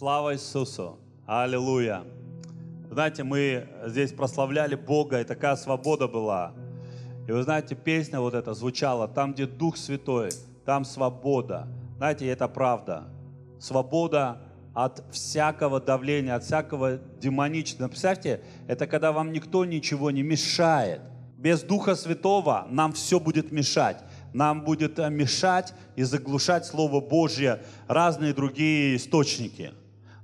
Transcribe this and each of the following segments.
Слава Иисусу! Аллилуйя! Знаете, мы здесь прославляли Бога, и такая свобода была. И вы знаете, песня вот эта звучала, там, где Дух Святой, там свобода. Знаете, это правда. Свобода от всякого давления, от всякого демоничного. Представьте, это когда вам никто ничего не мешает. Без Духа Святого нам все будет мешать. Нам будет э, мешать и заглушать Слово Божье разные другие источники –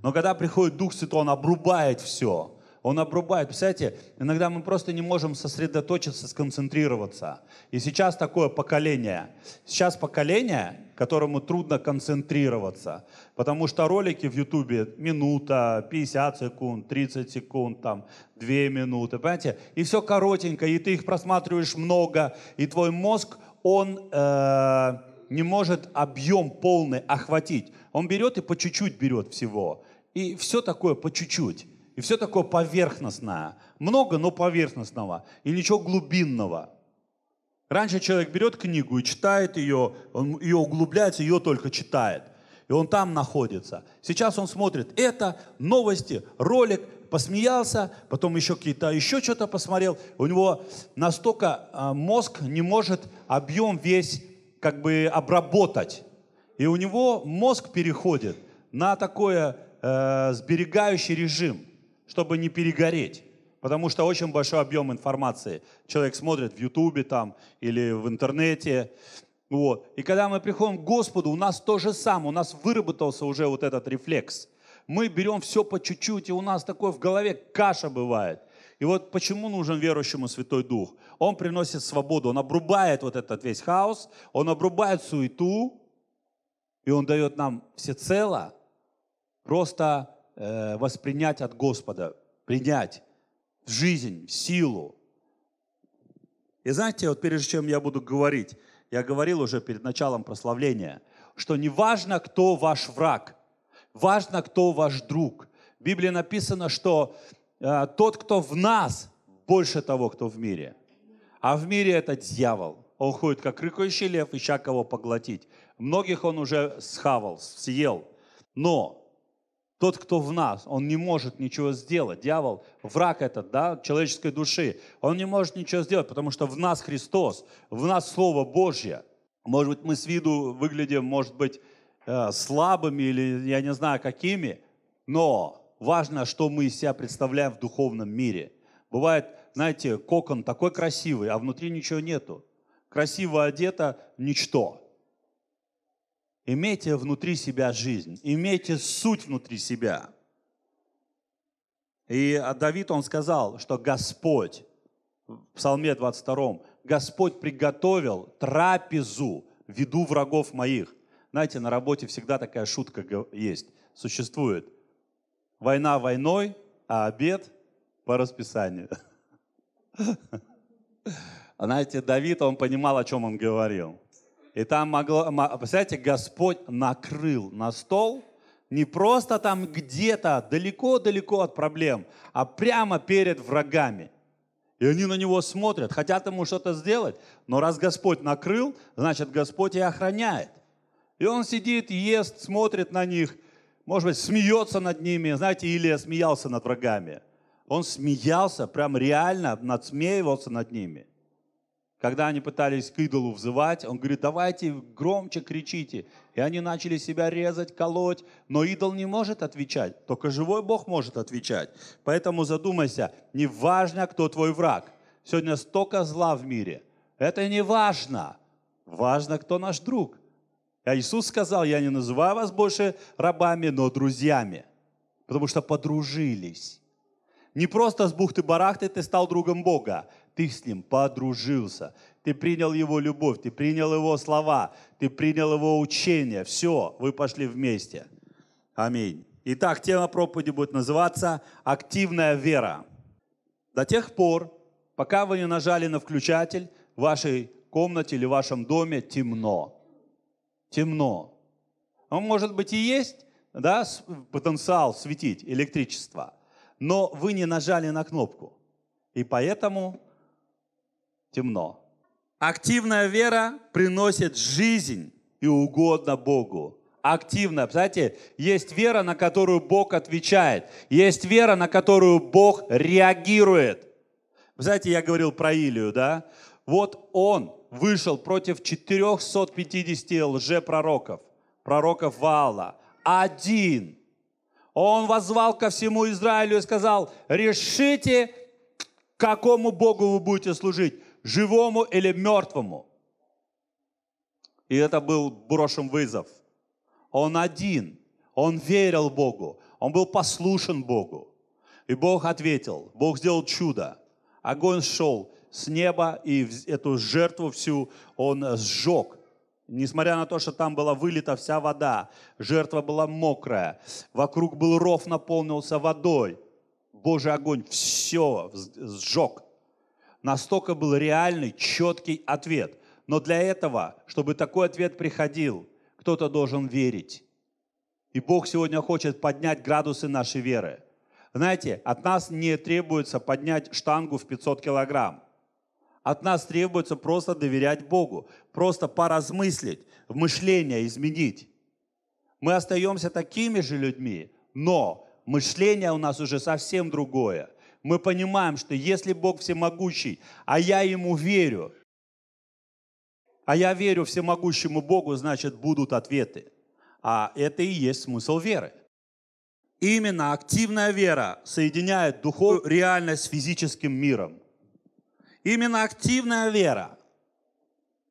но когда приходит Дух Святой, Он обрубает все. Он обрубает. Представляете, иногда мы просто не можем сосредоточиться, сконцентрироваться. И сейчас такое поколение. Сейчас поколение, которому трудно концентрироваться. Потому что ролики в Ютубе минута, 50 секунд, 30 секунд, там, 2 минуты, понимаете? И все коротенько, и ты их просматриваешь много, и твой мозг, он э, не может объем полный охватить. Он берет и по чуть-чуть берет всего. И все такое по чуть-чуть. И все такое поверхностное. Много, но поверхностного. И ничего глубинного. Раньше человек берет книгу и читает ее, он ее углубляется, ее только читает. И он там находится. Сейчас он смотрит это, новости, ролик, посмеялся, потом еще какие-то, еще что-то посмотрел. У него настолько а, мозг не может объем весь как бы обработать. И у него мозг переходит на такое э, сберегающий режим, чтобы не перегореть. Потому что очень большой объем информации. Человек смотрит в Ютубе там или в интернете. Вот. И когда мы приходим к Господу, у нас то же самое, у нас выработался уже вот этот рефлекс. Мы берем все по чуть-чуть, и у нас такой в голове каша бывает. И вот почему нужен верующему Святой Дух? Он приносит свободу, он обрубает вот этот весь хаос, он обрубает суету, и он дает нам всецело просто э, воспринять от Господа, принять в жизнь, в силу. И знаете, вот прежде чем я буду говорить, я говорил уже перед началом прославления, что не важно, кто ваш враг, важно, кто ваш друг. В Библии написано, что э, тот, кто в нас, больше того, кто в мире. А в мире это дьявол. Он ходит, как рыкающий лев, ища кого поглотить. Многих он уже схавал, съел. Но тот, кто в нас, он не может ничего сделать. Дьявол, враг этот, да, человеческой души, он не может ничего сделать, потому что в нас Христос, в нас Слово Божье. Может быть, мы с виду выглядим, может быть, э, слабыми или я не знаю какими, но важно, что мы из себя представляем в духовном мире. Бывает, знаете, кокон такой красивый, а внутри ничего нету. Красиво одето – ничто. Имейте внутри себя жизнь, имейте суть внутри себя. И Давид, он сказал, что Господь, в Псалме 22, Господь приготовил трапезу в виду врагов моих. Знаете, на работе всегда такая шутка есть, существует. Война войной, а обед по расписанию. Знаете, Давид, он понимал, о чем он говорил. И там могло, представляете, Господь накрыл на стол не просто там где-то далеко-далеко от проблем, а прямо перед врагами. И они на него смотрят, хотят ему что-то сделать, но раз Господь накрыл, значит Господь и охраняет. И он сидит, ест, смотрит на них, может быть, смеется над ними. Знаете, Илия смеялся над врагами. Он смеялся, прям реально надсмеивался над ними – когда они пытались к идолу взывать, он говорит, давайте громче кричите. И они начали себя резать, колоть. Но идол не может отвечать, только живой Бог может отвечать. Поэтому задумайся, не важно, кто твой враг. Сегодня столько зла в мире. Это не важно. Важно, кто наш друг. А Иисус сказал, я не называю вас больше рабами, но друзьями. Потому что подружились. Не просто с бухты-барахты ты стал другом Бога ты с ним подружился, ты принял его любовь, ты принял его слова, ты принял его учение. Все, вы пошли вместе. Аминь. Итак, тема проповеди будет называться «Активная вера». До тех пор, пока вы не нажали на включатель, в вашей комнате или в вашем доме темно. Темно. Он, ну, может быть, и есть да, потенциал светить электричество, но вы не нажали на кнопку. И поэтому темно. Активная вера приносит жизнь и угодно Богу. Активная, знаете, есть вера, на которую Бог отвечает. Есть вера, на которую Бог реагирует. Знаете, я говорил про Илию, да? Вот он вышел против 450 лжепророков, пророков Вала. Один. Он возвал ко всему Израилю и сказал, решите, какому Богу вы будете служить живому или мертвому. И это был брошен вызов. Он один, он верил Богу, он был послушен Богу. И Бог ответил, Бог сделал чудо. Огонь шел с неба, и эту жертву всю он э, сжег. Несмотря на то, что там была вылита вся вода, жертва была мокрая, вокруг был ров наполнился водой, Божий огонь все сжег настолько был реальный, четкий ответ. Но для этого, чтобы такой ответ приходил, кто-то должен верить. И Бог сегодня хочет поднять градусы нашей веры. Знаете, от нас не требуется поднять штангу в 500 килограмм. От нас требуется просто доверять Богу, просто поразмыслить, мышление изменить. Мы остаемся такими же людьми, но мышление у нас уже совсем другое – мы понимаем, что если Бог всемогущий, а я Ему верю, а я верю всемогущему Богу, значит, будут ответы. А это и есть смысл веры. Именно активная вера соединяет духовную реальность с физическим миром. Именно активная вера,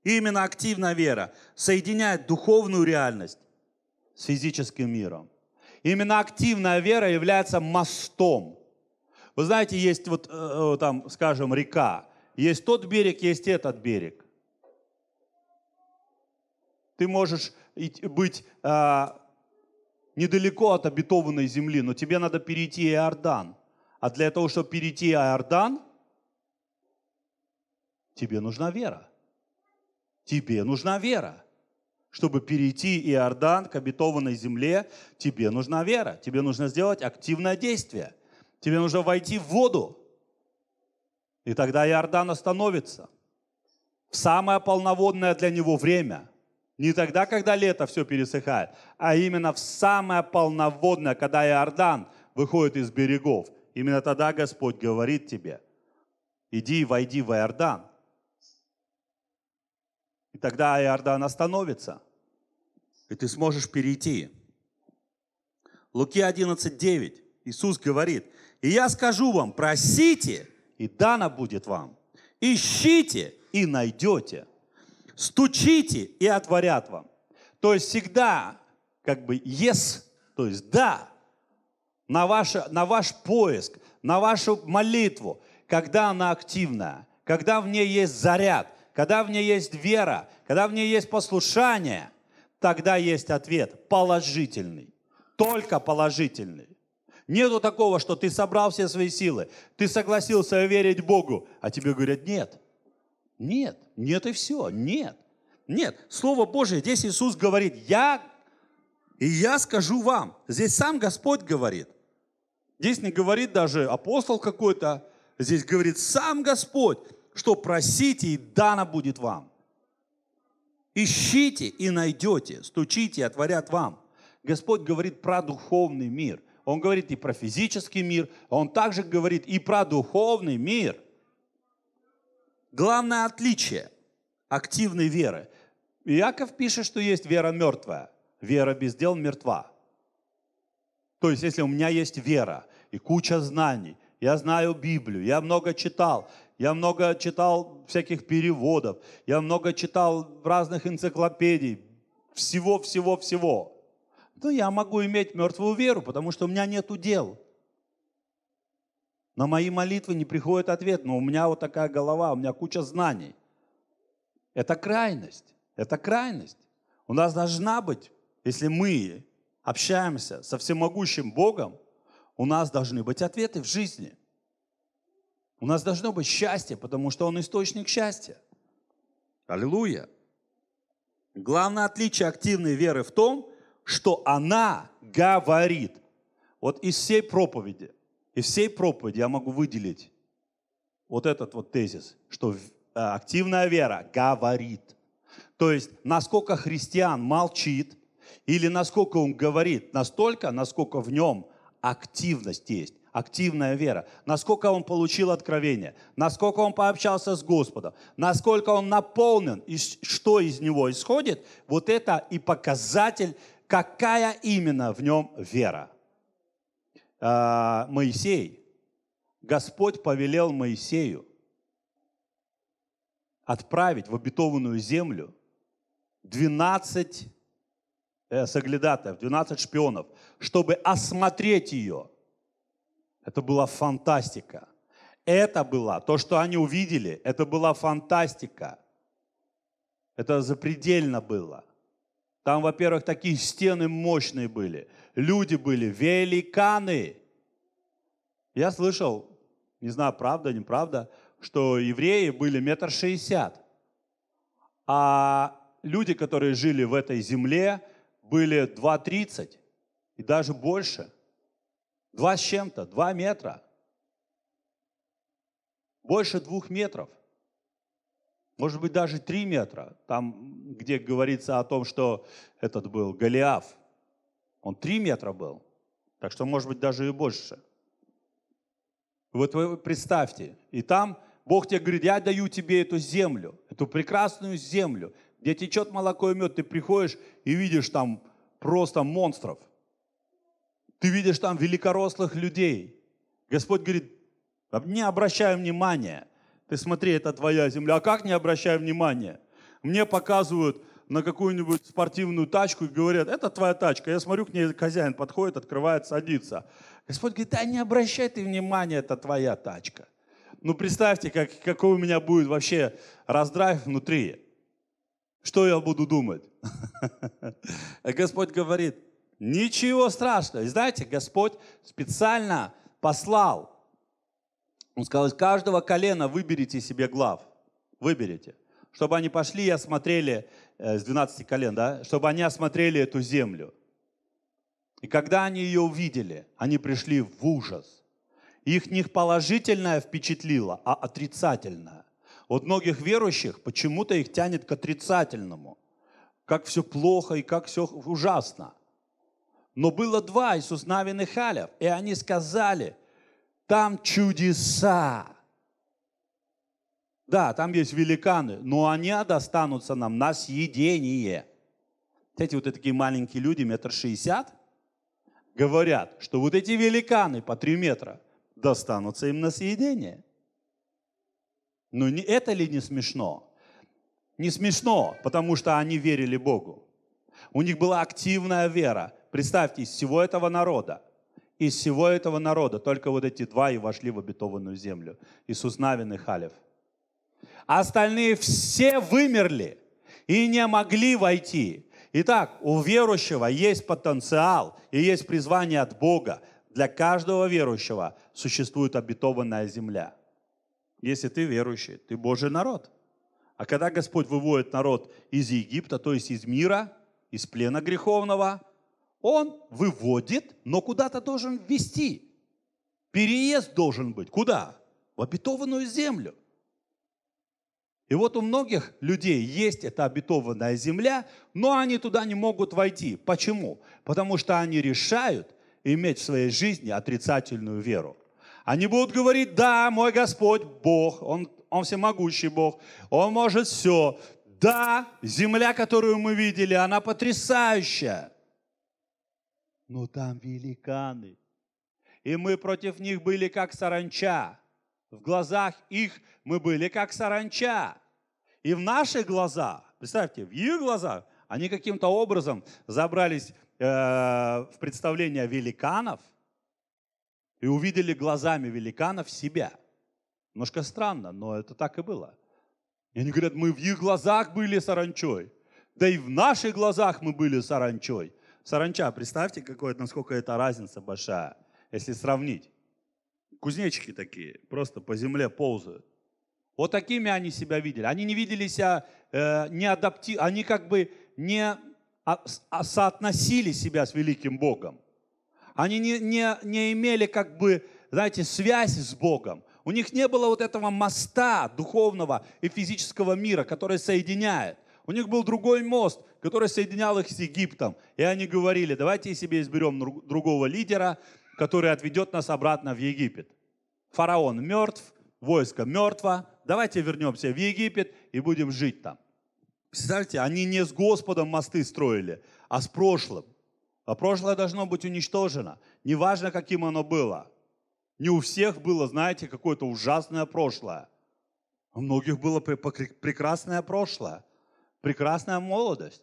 именно активная вера соединяет духовную реальность с физическим миром. Именно активная вера является мостом вы знаете, есть э, э, вот там, скажем, река. Есть тот берег, есть этот берег. Ты можешь быть э, недалеко от обетованной земли, но тебе надо перейти Иордан. А для того, чтобы перейти Иордан, тебе нужна вера. Тебе нужна вера. Чтобы перейти Иордан к обетованной земле, тебе нужна вера. Тебе нужно сделать активное действие – Тебе нужно войти в воду. И тогда Иордан остановится. В самое полноводное для него время. Не тогда, когда лето все пересыхает, а именно в самое полноводное, когда Иордан выходит из берегов. Именно тогда Господь говорит тебе, иди и войди в Иордан. И тогда Иордан остановится, и ты сможешь перейти. Луки 11.9. Иисус говорит, и я скажу вам, просите, и дано будет вам. Ищите, и найдете. Стучите, и отворят вам. То есть всегда как бы yes, то есть да, на, ваше, на ваш поиск, на вашу молитву, когда она активная, когда в ней есть заряд, когда в ней есть вера, когда в ней есть послушание, тогда есть ответ положительный, только положительный. Нету такого, что ты собрал все свои силы, ты согласился верить Богу, а тебе говорят нет. Нет, нет и все, нет. Нет, Слово Божие, здесь Иисус говорит, я и я скажу вам. Здесь сам Господь говорит. Здесь не говорит даже апостол какой-то, здесь говорит сам Господь, что просите и дано будет вам. Ищите и найдете, стучите, и отворят вам. Господь говорит про духовный мир он говорит и про физический мир, а он также говорит и про духовный мир. Главное отличие активной веры. Иаков пишет, что есть вера мертвая, вера без дел мертва. То есть, если у меня есть вера и куча знаний, я знаю Библию, я много читал, я много читал всяких переводов, я много читал разных энциклопедий, всего-всего-всего – то ну, я могу иметь мертвую веру, потому что у меня нету дел. На мои молитвы не приходит ответ, но у меня вот такая голова, у меня куча знаний. Это крайность, это крайность. У нас должна быть, если мы общаемся со всемогущим Богом, у нас должны быть ответы в жизни. У нас должно быть счастье, потому что Он источник счастья. Аллилуйя. Главное отличие активной веры в том, что она говорит. Вот из всей проповеди, из всей проповеди я могу выделить вот этот вот тезис, что э, активная вера говорит. То есть, насколько христиан молчит, или насколько он говорит, настолько, насколько в нем активность есть, активная вера, насколько он получил откровение, насколько он пообщался с Господом, насколько он наполнен, и что из него исходит, вот это и показатель какая именно в нем вера. А, Моисей, Господь повелел Моисею отправить в обетованную землю 12 э, соглядатаев, 12 шпионов, чтобы осмотреть ее. Это была фантастика. Это было, то, что они увидели, это была фантастика. Это запредельно было – там, во-первых, такие стены мощные были. Люди были великаны. Я слышал, не знаю, правда, неправда, что евреи были метр шестьдесят. А люди, которые жили в этой земле, были два тридцать и даже больше. Два с чем-то, два метра. Больше двух метров – может быть, даже 3 метра. Там, где говорится о том, что этот был Голиаф, он 3 метра был. Так что, может быть, даже и больше. Вот вы представьте, и там Бог тебе говорит, я даю тебе эту землю, эту прекрасную землю, где течет молоко и мед, ты приходишь и видишь там просто монстров. Ты видишь там великорослых людей. Господь говорит, не обращай внимания, ты смотри, это твоя земля. А как не обращай внимания? Мне показывают на какую-нибудь спортивную тачку и говорят, это твоя тачка. Я смотрю, к ней хозяин подходит, открывает, садится. Господь говорит, да не обращай ты внимания, это твоя тачка. Ну представьте, как, какой у меня будет вообще раздрайв внутри. Что я буду думать? Господь говорит, ничего страшного. И знаете, Господь специально послал он сказал, из каждого колена выберите себе глав. Выберите. Чтобы они пошли и осмотрели, с э, 12 колен, да, чтобы они осмотрели эту землю. И когда они ее увидели, они пришли в ужас. Их не положительное впечатлило, а отрицательное. Вот многих верующих почему-то их тянет к отрицательному. Как все плохо и как все ужасно. Но было два Иисус Навин и Халев, и они сказали – там чудеса. Да, там есть великаны, но они достанутся нам на съедение. Эти вот такие маленькие люди, метр шестьдесят, говорят, что вот эти великаны по три метра достанутся им на съедение. Но не, это ли не смешно? Не смешно, потому что они верили Богу. У них была активная вера. Представьте, из всего этого народа из всего этого народа только вот эти два и вошли в обетованную землю. Иисус Навин и Халев. А остальные все вымерли и не могли войти. Итак, у верующего есть потенциал и есть призвание от Бога. Для каждого верующего существует обетованная земля. Если ты верующий, ты Божий народ. А когда Господь выводит народ из Египта, то есть из мира, из плена греховного – он выводит, но куда-то должен ввести. Переезд должен быть. Куда? В обетованную землю. И вот у многих людей есть эта обетованная земля, но они туда не могут войти. Почему? Потому что они решают иметь в своей жизни отрицательную веру. Они будут говорить, да, мой Господь Бог, Он, он всемогущий Бог, Он может все. Да, земля, которую мы видели, она потрясающая но там великаны. И мы против них были как саранча. В глазах их мы были как саранча. И в наши глаза, представьте, в их глазах они каким-то образом забрались э, в представление великанов и увидели глазами великанов себя. Немножко странно, но это так и было. И они говорят, мы в их глазах были саранчой, да и в наших глазах мы были саранчой. Саранча, представьте, какой, насколько эта разница большая, если сравнить. Кузнечики такие, просто по земле ползают. Вот такими они себя видели. Они не видели себя, э, не адапти, они как бы не а, а соотносили себя с великим Богом. Они не, не, не имели как бы, знаете, связи с Богом. У них не было вот этого моста духовного и физического мира, который соединяет. У них был другой мост, который соединял их с Египтом. И они говорили, давайте себе изберем другого лидера, который отведет нас обратно в Египет. Фараон мертв, войско мертво, давайте вернемся в Египет и будем жить там. Представьте, они не с Господом мосты строили, а с прошлым. А прошлое должно быть уничтожено, неважно, каким оно было. Не у всех было, знаете, какое-то ужасное прошлое. У многих было прекрасное прошлое, прекрасная молодость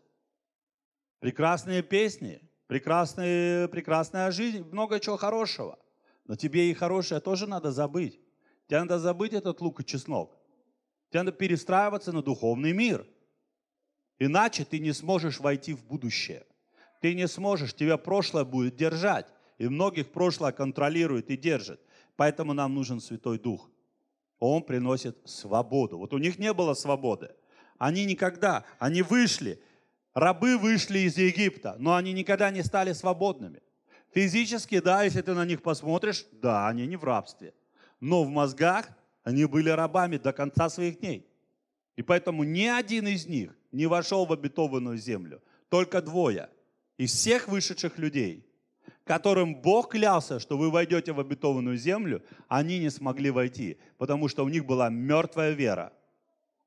прекрасные песни, прекрасные, прекрасная жизнь, много чего хорошего. Но тебе и хорошее тоже надо забыть. Тебе надо забыть этот лук и чеснок. Тебе надо перестраиваться на духовный мир. Иначе ты не сможешь войти в будущее. Ты не сможешь, тебя прошлое будет держать. И многих прошлое контролирует и держит. Поэтому нам нужен Святой Дух. Он приносит свободу. Вот у них не было свободы. Они никогда, они вышли, Рабы вышли из Египта, но они никогда не стали свободными. Физически, да, если ты на них посмотришь, да, они не в рабстве. Но в мозгах они были рабами до конца своих дней. И поэтому ни один из них не вошел в обетованную землю. Только двое. Из всех вышедших людей, которым Бог клялся, что вы войдете в обетованную землю, они не смогли войти, потому что у них была мертвая вера –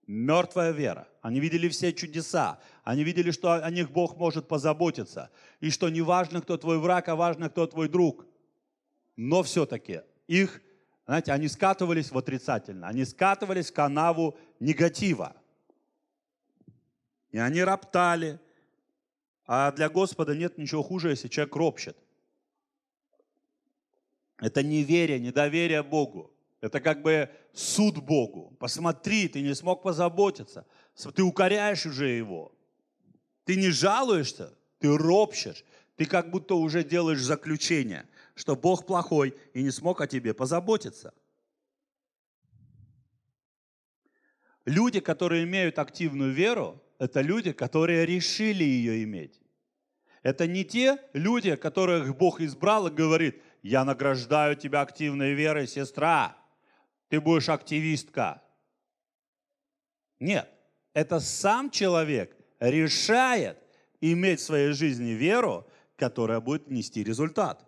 Мертвая вера. Они видели все чудеса. Они видели, что о них Бог может позаботиться. И что не важно, кто твой враг, а важно, кто твой друг. Но все-таки их, знаете, они скатывались в отрицательно. Они скатывались в канаву негатива. И они роптали. А для Господа нет ничего хуже, если человек ропщет. Это неверие, недоверие Богу. Это как бы суд Богу. Посмотри, ты не смог позаботиться. Ты укоряешь уже его. Ты не жалуешься, ты ропщешь. Ты как будто уже делаешь заключение, что Бог плохой и не смог о тебе позаботиться. Люди, которые имеют активную веру, это люди, которые решили ее иметь. Это не те люди, которых Бог избрал и говорит, я награждаю тебя активной верой, сестра ты будешь активистка. Нет, это сам человек решает иметь в своей жизни веру, которая будет нести результат.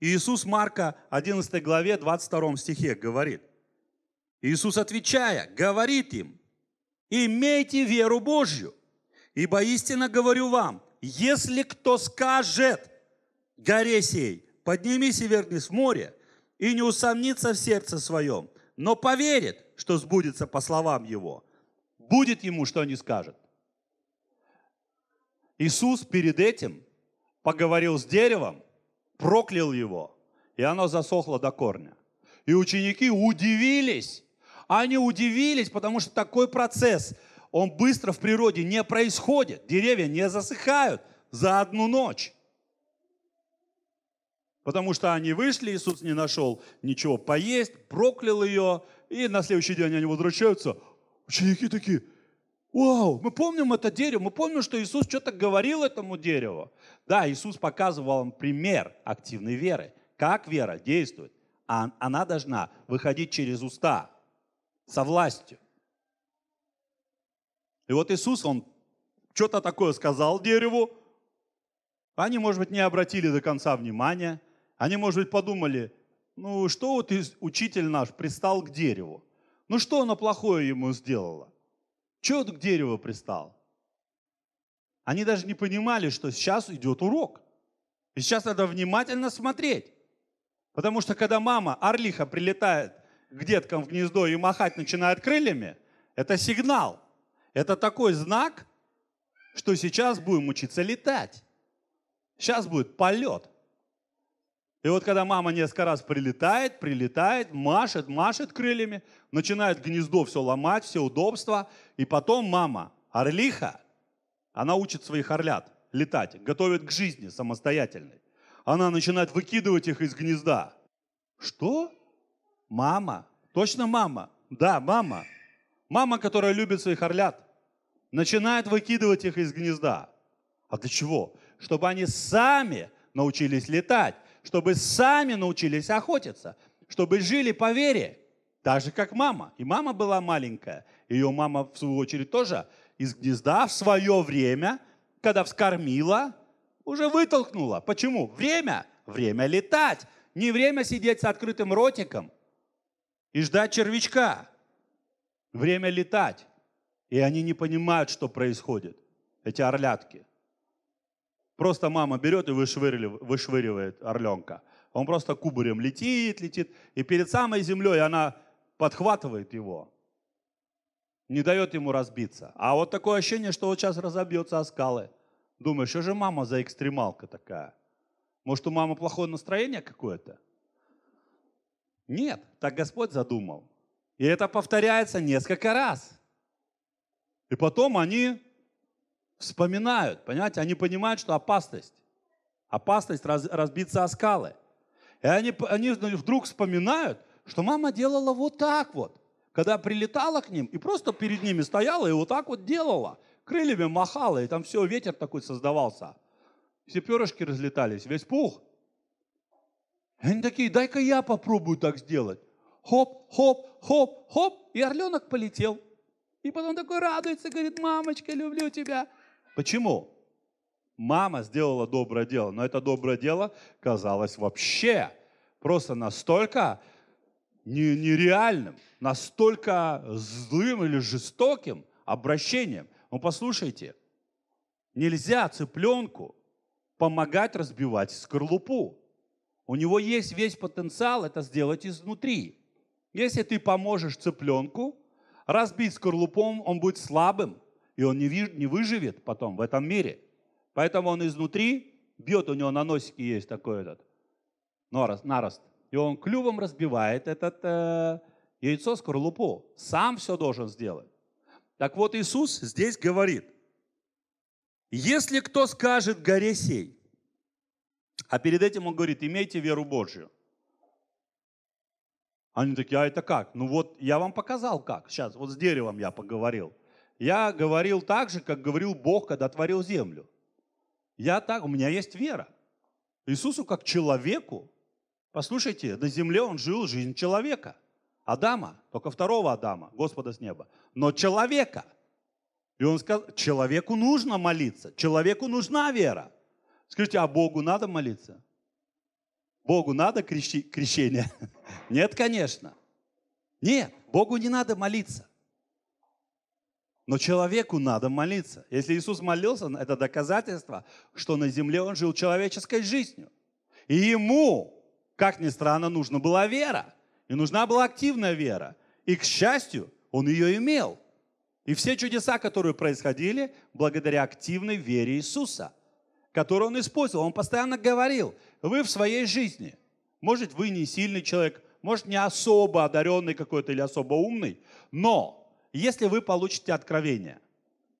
Иисус Марка 11 главе 22 стихе говорит, Иисус отвечая, говорит им, имейте веру Божью, ибо истинно говорю вам, если кто скажет горе сей, поднимись и вернись в море, и не усомнится в сердце своем, но поверит, что сбудется по словам его, будет ему, что они скажут. Иисус перед этим поговорил с деревом, проклял его, и оно засохло до корня. И ученики удивились. Они удивились, потому что такой процесс, он быстро в природе не происходит. Деревья не засыхают за одну ночь. Потому что они вышли, Иисус не нашел ничего поесть, проклял ее, и на следующий день они возвращаются. Ученики такие, вау, мы помним это дерево, мы помним, что Иисус что-то говорил этому дереву. Да, Иисус показывал им пример активной веры, как вера действует. А она должна выходить через уста, со властью. И вот Иисус, он что-то такое сказал дереву, они, может быть, не обратили до конца внимания – они, может быть, подумали, ну что вот учитель наш пристал к дереву? Ну что она плохое ему сделала? Чего он к дереву пристал? Они даже не понимали, что сейчас идет урок. И сейчас надо внимательно смотреть. Потому что когда мама орлиха прилетает к деткам в гнездо и махать начинает крыльями, это сигнал. Это такой знак, что сейчас будем учиться летать. Сейчас будет полет. И вот когда мама несколько раз прилетает, прилетает, машет, машет крыльями, начинает гнездо все ломать, все удобства. И потом мама, орлиха, она учит своих орлят летать, готовит к жизни самостоятельной. Она начинает выкидывать их из гнезда. Что? Мама? Точно мама? Да, мама. Мама, которая любит своих орлят, начинает выкидывать их из гнезда. А для чего? Чтобы они сами научились летать чтобы сами научились охотиться, чтобы жили по вере, так же, как мама. И мама была маленькая. Ее мама, в свою очередь, тоже из гнезда в свое время, когда вскормила, уже вытолкнула. Почему? Время. Время летать. Не время сидеть с открытым ротиком и ждать червячка. Время летать. И они не понимают, что происходит, эти орлятки. Просто мама берет и вышвыривает, орленка. Он просто кубарем летит, летит, и перед самой землей она подхватывает его, не дает ему разбиться. А вот такое ощущение, что вот сейчас разобьется о скалы. Думаешь, что же мама за экстремалка такая? Может, у мамы плохое настроение какое-то? Нет, так Господь задумал. И это повторяется несколько раз. И потом они вспоминают, понимаете, они понимают, что опасность. Опасность раз, разбиться о скалы. И они, они ну, вдруг вспоминают, что мама делала вот так вот, когда прилетала к ним и просто перед ними стояла и вот так вот делала, крыльями махала, и там все, ветер такой создавался. Все перышки разлетались, весь пух. И они такие, дай-ка я попробую так сделать. Хоп, хоп, хоп, хоп, и орленок полетел. И потом такой радуется, говорит, мамочка, люблю тебя. Почему? Мама сделала доброе дело, но это доброе дело казалось вообще просто настолько нереальным, настолько злым или жестоким обращением. Ну послушайте, нельзя цыпленку помогать разбивать скорлупу. У него есть весь потенциал это сделать изнутри. Если ты поможешь цыпленку разбить скорлупом, он будет слабым, и он не, не выживет потом в этом мире. Поэтому он изнутри бьет, у него на носике есть такой этот норост, нарост. И он клювом разбивает этот э, яйцо скорлупу. Сам все должен сделать. Так вот Иисус здесь говорит, если кто скажет горе сей, а перед этим он говорит, имейте веру Божью. Они такие, а это как? Ну вот я вам показал как. Сейчас вот с деревом я поговорил. Я говорил так же, как говорил Бог, когда творил землю. Я так, у меня есть вера. Иисусу как человеку, послушайте, на земле он жил жизнь человека. Адама, только второго Адама, Господа с неба, но человека. И он сказал, человеку нужно молиться, человеку нужна вера. Скажите, а Богу надо молиться? Богу надо крещение? Нет, конечно. Нет, Богу не надо молиться. Но человеку надо молиться. Если Иисус молился, это доказательство, что на земле он жил человеческой жизнью. И ему, как ни странно, нужна была вера. И нужна была активная вера. И, к счастью, он ее имел. И все чудеса, которые происходили, благодаря активной вере Иисуса, которую он использовал. Он постоянно говорил, вы в своей жизни, может, вы не сильный человек, может, не особо одаренный какой-то или особо умный, но если вы получите откровение,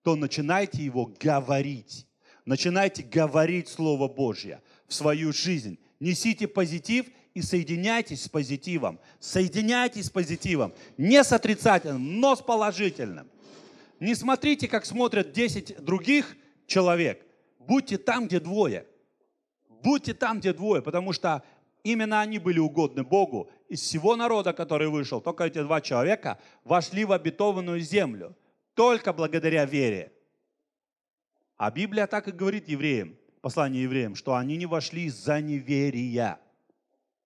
то начинайте его говорить. Начинайте говорить Слово Божье в свою жизнь. Несите позитив и соединяйтесь с позитивом. Соединяйтесь с позитивом. Не с отрицательным, но с положительным. Не смотрите, как смотрят 10 других человек. Будьте там, где двое. Будьте там, где двое, потому что Именно они были угодны Богу. Из всего народа, который вышел, только эти два человека вошли в обетованную землю. Только благодаря вере. А Библия так и говорит евреям, послание евреям, что они не вошли из-за неверия.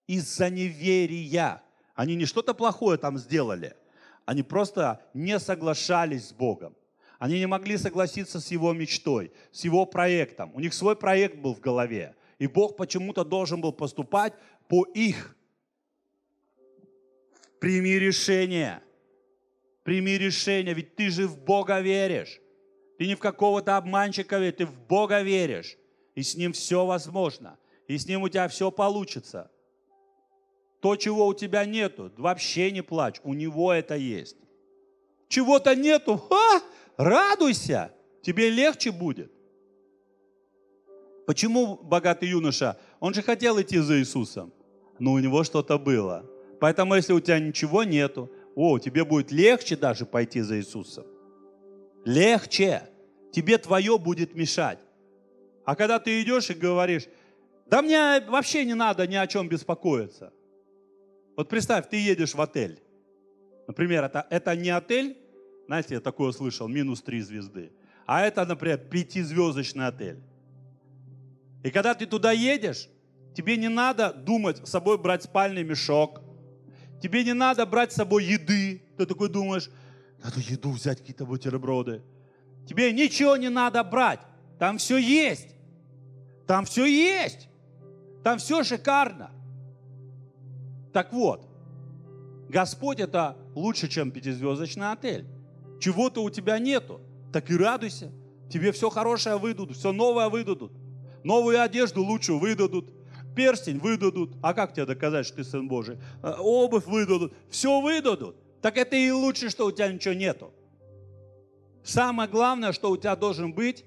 Из-за неверия. Они не что-то плохое там сделали. Они просто не соглашались с Богом. Они не могли согласиться с его мечтой, с его проектом. У них свой проект был в голове. И Бог почему-то должен был поступать по их. Прими решение. Прими решение, ведь ты же в Бога веришь. Ты не в какого-то обманщика веришь, ты в Бога веришь. И с Ним все возможно. И с Ним у тебя все получится. То, чего у тебя нету, вообще не плачь, у Него это есть. Чего-то нету, а, радуйся, тебе легче будет. Почему богатый юноша? Он же хотел идти за Иисусом, но у него что-то было. Поэтому если у тебя ничего нету, о, тебе будет легче даже пойти за Иисусом. Легче. Тебе твое будет мешать. А когда ты идешь и говоришь, да мне вообще не надо ни о чем беспокоиться. Вот представь, ты едешь в отель. Например, это, это не отель, знаете, я такое слышал, минус три звезды. А это, например, пятизвездочный отель. И когда ты туда едешь, тебе не надо думать, с собой брать спальный мешок. Тебе не надо брать с собой еды. Ты такой думаешь, надо еду взять, какие-то бутерброды. Тебе ничего не надо брать. Там все есть. Там все есть. Там все шикарно. Так вот, Господь это лучше, чем пятизвездочный отель. Чего-то у тебя нету. Так и радуйся. Тебе все хорошее выдадут, все новое выдадут. Новую одежду лучшую выдадут, перстень выдадут. А как тебе доказать, что ты Сын Божий? Э, обувь выдадут. Все выдадут. Так это и лучше, что у тебя ничего нету. Самое главное, что у тебя должен быть,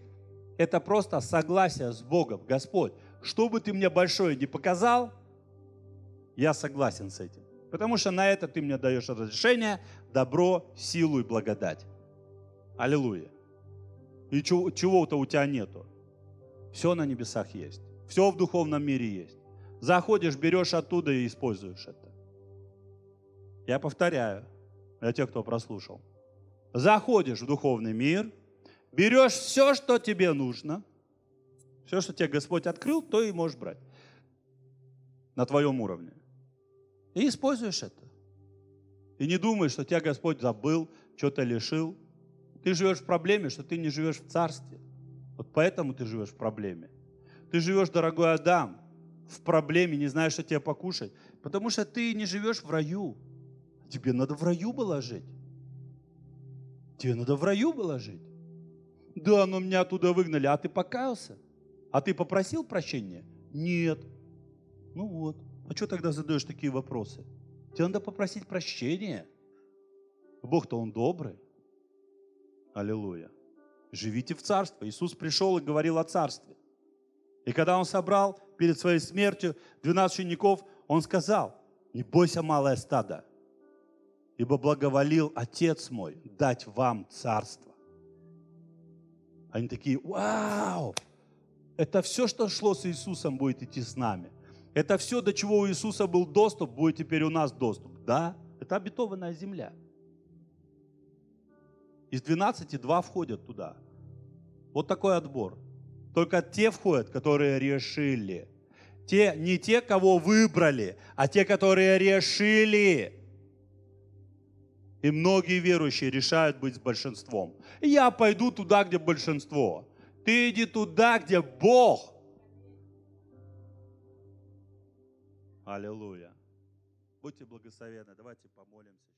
это просто согласие с Богом. Господь, что бы ты мне большое не показал, я согласен с этим. Потому что на это ты мне даешь разрешение, добро, силу и благодать. Аллилуйя. И чего-то у тебя нету. Все на небесах есть. Все в духовном мире есть. Заходишь, берешь оттуда и используешь это. Я повторяю для тех, кто прослушал. Заходишь в духовный мир, берешь все, что тебе нужно, все, что тебе Господь открыл, то и можешь брать на твоем уровне. И используешь это. И не думаешь, что тебя Господь забыл, что-то лишил. Ты живешь в проблеме, что ты не живешь в царстве. Вот поэтому ты живешь в проблеме. Ты живешь, дорогой Адам, в проблеме, не знаешь, что тебе покушать, потому что ты не живешь в раю. Тебе надо в раю было жить. Тебе надо в раю было жить. Да, но меня оттуда выгнали. А ты покаялся? А ты попросил прощения? Нет. Ну вот. А что тогда задаешь такие вопросы? Тебе надо попросить прощения. Бог-то Он добрый. Аллилуйя живите в царстве. Иисус пришел и говорил о царстве. И когда он собрал перед своей смертью 12 учеников, он сказал, не бойся, малое стадо, ибо благоволил Отец мой дать вам царство. Они такие, вау, это все, что шло с Иисусом, будет идти с нами. Это все, до чего у Иисуса был доступ, будет теперь у нас доступ. Да, это обетованная земля. Из 12 два входят туда. Вот такой отбор. Только те входят, которые решили. Те, не те, кого выбрали, а те, которые решили. И многие верующие решают быть с большинством. я пойду туда, где большинство. Ты иди туда, где Бог. Аллилуйя. Будьте благословенны. Давайте помолимся.